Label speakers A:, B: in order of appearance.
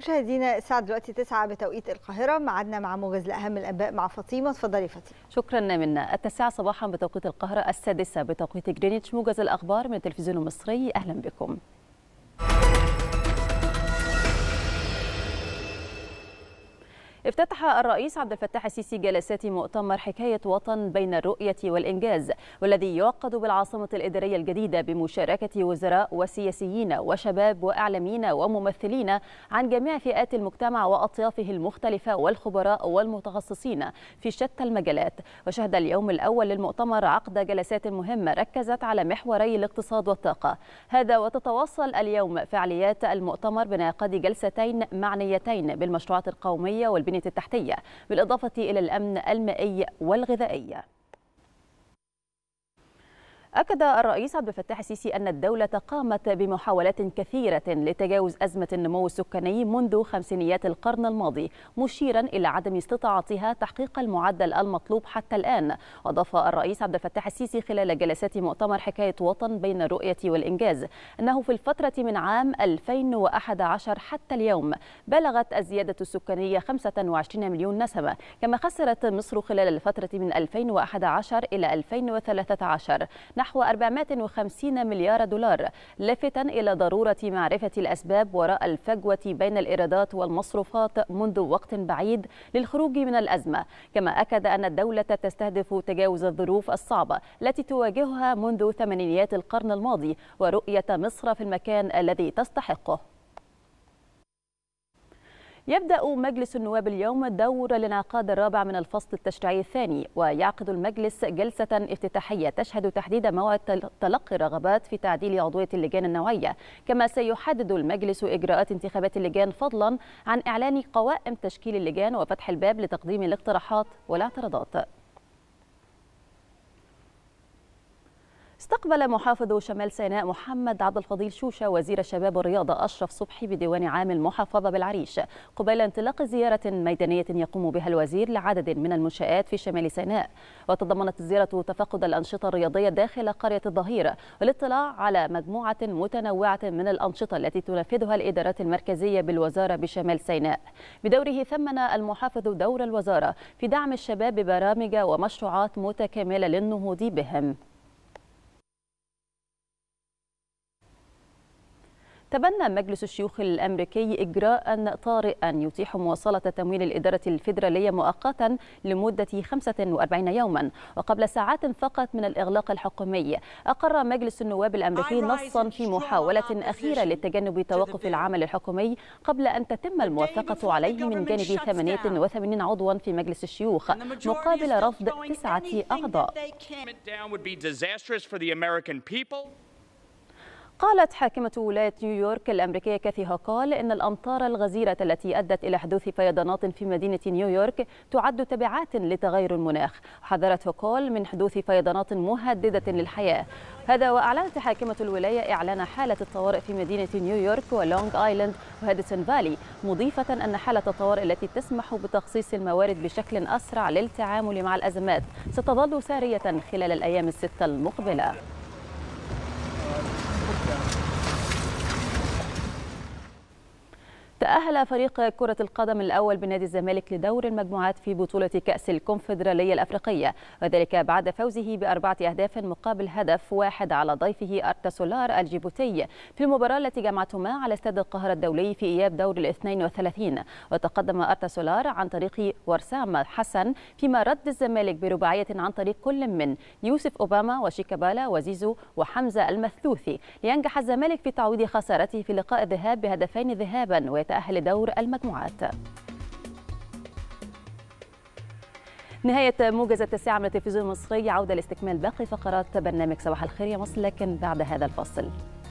A: مشاهدينا الساعة دلوقتي 9 بتوقيت القاهرة معادنا مع موجز لأهم الأنباء مع فاطمة اتفضلي فاطمة شكرا منا التاسعة صباحا بتوقيت القاهرة السادسة بتوقيت جرينتش موجز الأخبار من التلفزيون المصري أهلا بكم افتتح الرئيس عبد الفتاح السيسي جلسات مؤتمر حكاية وطن بين الرؤية والإنجاز والذي يعقد بالعاصمة الإدارية الجديدة بمشاركة وزراء وسياسيين وشباب وأعلاميين وممثلين عن جميع فئات المجتمع وأطيافه المختلفة والخبراء والمتخصصين في شتى المجالات وشهد اليوم الأول للمؤتمر عقد جلسات مهمة ركزت على محوري الاقتصاد والطاقة هذا وتتواصل اليوم فعاليات المؤتمر بانعقاد جلستين معنيتين بالمشروعات القومية والبيئة والكابينة التحتية بالإضافة إلى الأمن المائي والغذائي أكد الرئيس عبد الفتاح السيسي أن الدولة قامت بمحاولات كثيرة لتجاوز أزمة النمو السكاني منذ خمسينيات القرن الماضي مشيرا إلى عدم استطاعتها تحقيق المعدل المطلوب حتى الآن أضاف الرئيس عبد الفتاح السيسي خلال جلسات مؤتمر حكاية وطن بين الرؤية والإنجاز أنه في الفترة من عام 2011 حتى اليوم بلغت الزيادة السكانية 25 مليون نسمة كما خسرت مصر خلال الفترة من 2011 إلى 2013 نحو 450 مليار دولار لافتا إلى ضرورة معرفة الأسباب وراء الفجوة بين الإيرادات والمصروفات منذ وقت بعيد للخروج من الأزمة كما أكد أن الدولة تستهدف تجاوز الظروف الصعبة التي تواجهها منذ ثمانينيات القرن الماضي ورؤية مصر في المكان الذي تستحقه يبدأ مجلس النواب اليوم دور الانعقاد الرابع من الفصل التشريعي الثاني ويعقد المجلس جلسة افتتاحية تشهد تحديد موعد تلقي الرغبات في تعديل عضوية اللجان النوعية كما سيحدد المجلس إجراءات انتخابات اللجان فضلا عن إعلان قوائم تشكيل اللجان وفتح الباب لتقديم الاقتراحات والاعتراضات استقبل محافظ شمال سيناء محمد عبد الفضيل شوشة وزير الشباب والرياضة أشرف صبحي بديوان عام المحافظة بالعريش قبيل انطلاق زيارة ميدانية يقوم بها الوزير لعدد من المنشآت في شمال سيناء وتضمنت الزيارة تفقد الأنشطة الرياضية داخل قرية الظهير والاطلاع على مجموعة متنوعة من الأنشطة التي تنفذها الإدارات المركزية بالوزارة بشمال سيناء بدوره ثمن المحافظ دور الوزارة في دعم الشباب ببرامج ومشروعات متكاملة للنهوض بهم تبنى مجلس الشيوخ الأمريكي إجراء طارئا يتيح مواصلة تمويل الإدارة الفيدرالية مؤقتا لمدة 45 يوما وقبل ساعات فقط من الإغلاق الحكومي أقر مجلس النواب الأمريكي نصا في محاولة أخيرة لتجنب توقف العمل الحكومي قبل أن تتم الموافقة عليه من جانب 88 عضوا في مجلس الشيوخ مقابل رفض تسعة أعضاء. قالت حاكمة ولاية نيويورك الأمريكية كاثي هوكول إن الأمطار الغزيرة التي أدت إلى حدوث فيضانات في مدينة نيويورك تعد تبعات لتغير المناخ حذرت هوكول من حدوث فيضانات مهددة للحياة هذا وأعلنت حاكمة الولاية إعلان حالة الطوارئ في مدينة نيويورك ولونج آيلاند وهاديسون فالي مضيفة أن حالة الطوارئ التي تسمح بتخصيص الموارد بشكل أسرع للتعامل مع الأزمات ستظل سارية خلال الأيام الستة المقبلة تأهل فريق كرة القدم الأول بنادي الزمالك لدور المجموعات في بطولة كأس الكونفدرالية الأفريقية وذلك بعد فوزه بأربعة أهداف مقابل هدف واحد على ضيفه أرتسولار الجيبوتي في المباراة التي جمعتهما على استاد القاهرة الدولي في إياب دور ال 32 وتقدم أرتسولار عن طريق ورسام حسن فيما رد الزمالك برباعية عن طريق كل من يوسف أوباما وشيكابالا وزيزو وحمزة المثلوثي لينجح الزمالك في تعويض خسارته في لقاء الذهاب بهدفين ذهابا ويتأهل تأهل لدور المجموعات نهاية موجز التاسعة من التلفزيون المصري عودة لاستكمال باقي فقرات برنامج صباح الخير يا مصر لكن بعد هذا الفاصل